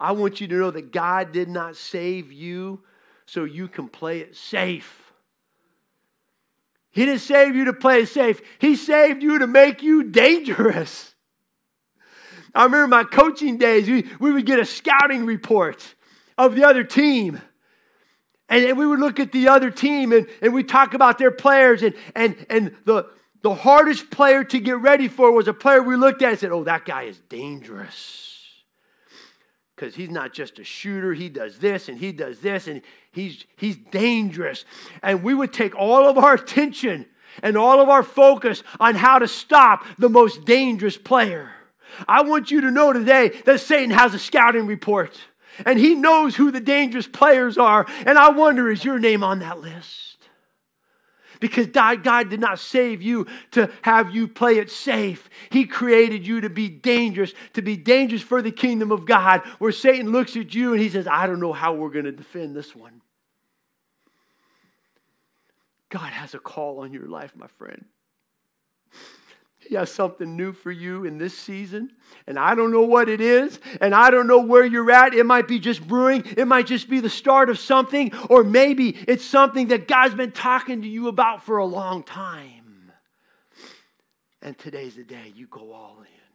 I want you to know that God did not save you so you can play it safe. He didn't save you to play it safe, He saved you to make you dangerous. I remember my coaching days, we, we would get a scouting report of the other team. And, we would look at the other team and, and we talk about their players. And, and, and the, the hardest player to get ready for was a player we looked at and said, Oh, that guy is dangerous because he's not just a shooter. He does this and he does this and he's, he's dangerous. And we would take all of our attention and all of our focus on how to stop the most dangerous player. I want you to know today that Satan has a scouting report and he knows who the dangerous players are. And I wonder, is your name on that list? because God did not save you to have you play it safe. He created you to be dangerous, to be dangerous for the kingdom of God, where Satan looks at you and he says, I don't know how we're going to defend this one. God has a call on your life, my friend. He has something new for you in this season. And I don't know what it is. And I don't know where you're at. It might be just brewing. It might just be the start of something. Or maybe it's something that God's been talking to you about for a long time. And today's the day you go all in.